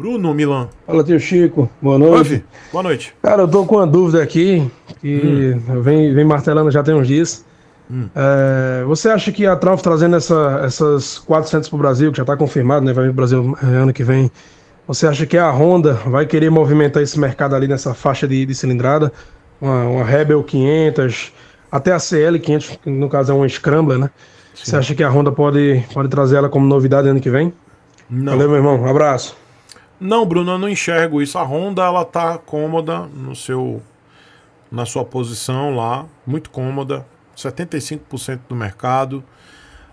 Bruno Milan. Fala, tio Chico. Boa noite. Oi, Boa noite. Cara, eu tô com uma dúvida aqui, que hum. eu venho, martelando já tem uns dias. Hum. É, você acha que a Trump trazendo essa, essas 400 para o Brasil, que já está confirmado, né, vai vir para o Brasil é, ano que vem, você acha que a Honda vai querer movimentar esse mercado ali nessa faixa de, de cilindrada? Uma, uma, Rebel 500, até a CL 500, que no caso é uma Scrambler, né? Sim. Você acha que a Honda pode, pode trazer ela como novidade ano que vem? Não. Valeu, meu irmão. Um abraço. Não, Bruno, eu não enxergo isso. A Honda ela tá cômoda no seu na sua posição lá, muito cômoda, 75% do mercado.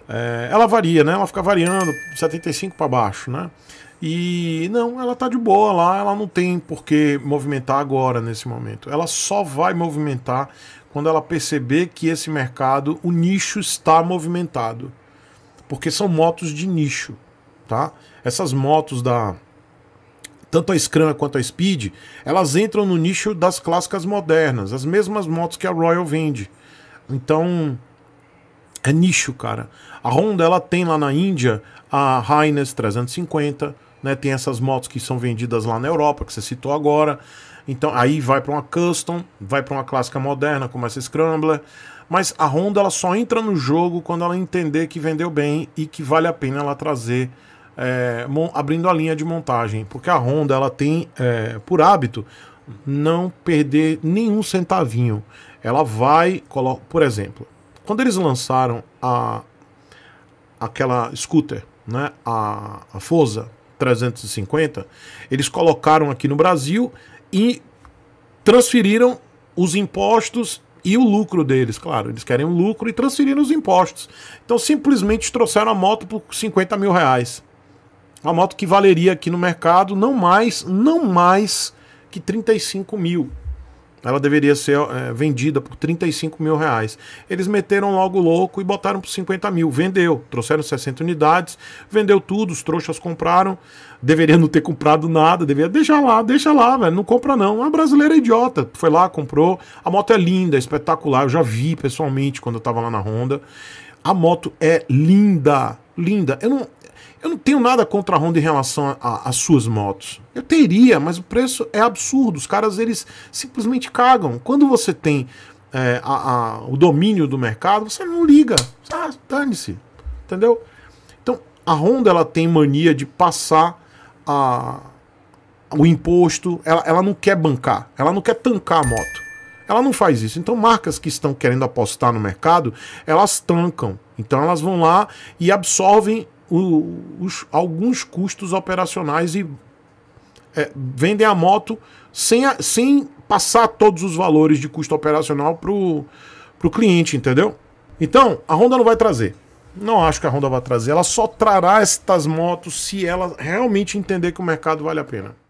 É, ela varia, né? Ela fica variando 75 para baixo, né? E não, ela tá de boa lá, ela não tem por que movimentar agora nesse momento. Ela só vai movimentar quando ela perceber que esse mercado, o nicho está movimentado. Porque são motos de nicho, tá? Essas motos da tanto a Scram quanto a Speed, elas entram no nicho das clássicas modernas, as mesmas motos que a Royal vende. Então, é nicho, cara. A Honda ela tem lá na Índia a Hines 350, né? Tem essas motos que são vendidas lá na Europa, que você citou agora. Então, aí vai para uma custom, vai para uma clássica moderna, como essa Scrambler. Mas a Honda ela só entra no jogo quando ela entender que vendeu bem e que vale a pena ela trazer é, abrindo a linha de montagem, porque a Honda ela tem é, por hábito não perder nenhum centavinho. Ela vai, por exemplo, quando eles lançaram a aquela scooter, né, a, a Forza 350, eles colocaram aqui no Brasil e transferiram os impostos e o lucro deles, claro. Eles querem o lucro e transferiram os impostos. Então simplesmente trouxeram a moto por 50 mil reais. A moto que valeria aqui no mercado não mais, não mais que 35 mil. Ela deveria ser é, vendida por 35 mil reais. Eles meteram logo louco e botaram por 50 mil. Vendeu, trouxeram 60 unidades, vendeu tudo, os trouxas compraram. Deveria não ter comprado nada, deveria deixar lá, deixa lá, velho, não compra não. A brasileira é idiota, foi lá, comprou. A moto é linda, espetacular, eu já vi pessoalmente quando eu tava lá na Honda. A moto é linda, linda. Eu não, eu não tenho nada contra a Honda em relação às suas motos. Eu teria, mas o preço é absurdo. Os caras, eles simplesmente cagam. Quando você tem é, a, a, o domínio do mercado, você não liga. Ah, dane-se. Entendeu? Então, a Honda, ela tem mania de passar a, o imposto. Ela, ela não quer bancar. Ela não quer tancar a moto. Ela não faz isso. Então, marcas que estão querendo apostar no mercado, elas tancam. Então, elas vão lá e absorvem o, os, alguns custos operacionais e é, vendem a moto sem, a, sem passar todos os valores de custo operacional para o cliente, entendeu? Então, a Honda não vai trazer. Não acho que a Honda vai trazer. Ela só trará estas motos se ela realmente entender que o mercado vale a pena.